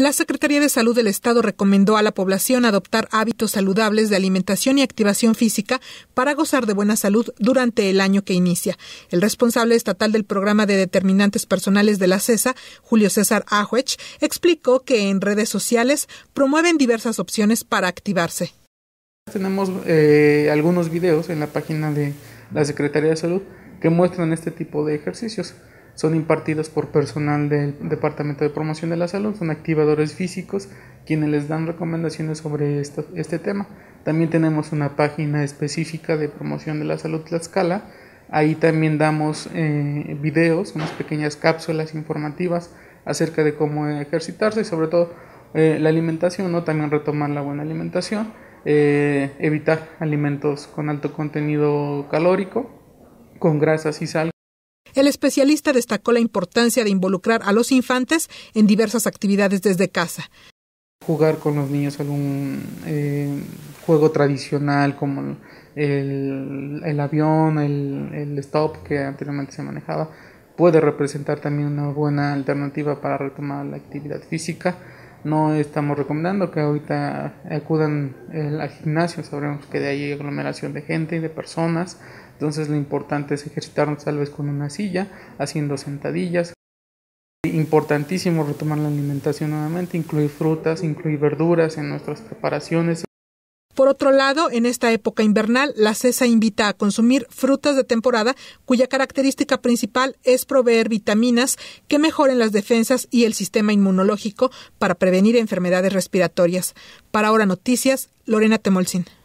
La Secretaría de Salud del Estado recomendó a la población adoptar hábitos saludables de alimentación y activación física para gozar de buena salud durante el año que inicia. El responsable estatal del programa de determinantes personales de la CESA, Julio César Ajuech, explicó que en redes sociales promueven diversas opciones para activarse. Tenemos eh, algunos videos en la página de la Secretaría de Salud que muestran este tipo de ejercicios son impartidos por personal del Departamento de Promoción de la Salud, son activadores físicos quienes les dan recomendaciones sobre esto, este tema. También tenemos una página específica de promoción de la salud Tlaxcala, ahí también damos eh, videos, unas pequeñas cápsulas informativas acerca de cómo ejercitarse y sobre todo eh, la alimentación, ¿no? también retomar la buena alimentación, eh, evitar alimentos con alto contenido calórico, con grasas y sal el especialista destacó la importancia de involucrar a los infantes en diversas actividades desde casa. Jugar con los niños algún eh, juego tradicional como el, avión, el, el stop que anteriormente se manejaba, puede representar también una buena alternativa para retomar la actividad física no estamos recomendando que ahorita acudan eh, al gimnasio, sabemos que de ahí hay aglomeración de gente y de personas, entonces lo importante es ejercitarnos tal vez con una silla, haciendo sentadillas. Importantísimo retomar la alimentación nuevamente, incluir frutas, incluir verduras en nuestras preparaciones. Por otro lado, en esta época invernal, la CESA invita a consumir frutas de temporada cuya característica principal es proveer vitaminas que mejoren las defensas y el sistema inmunológico para prevenir enfermedades respiratorias. Para ahora noticias, Lorena Temolcín.